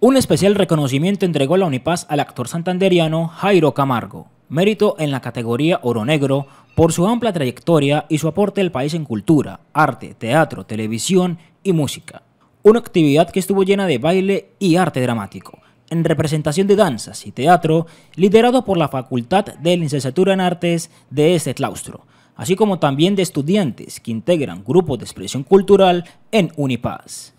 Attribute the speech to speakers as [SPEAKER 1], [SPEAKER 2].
[SPEAKER 1] Un especial reconocimiento entregó la Unipaz al actor santanderiano Jairo Camargo, mérito en la categoría Oro Negro por su amplia trayectoria y su aporte al país en cultura, arte, teatro, televisión y música. Una actividad que estuvo llena de baile y arte dramático, en representación de danzas y teatro, liderado por la Facultad de Licenciatura en Artes de este claustro, así como también de estudiantes que integran grupos de expresión cultural en Unipaz.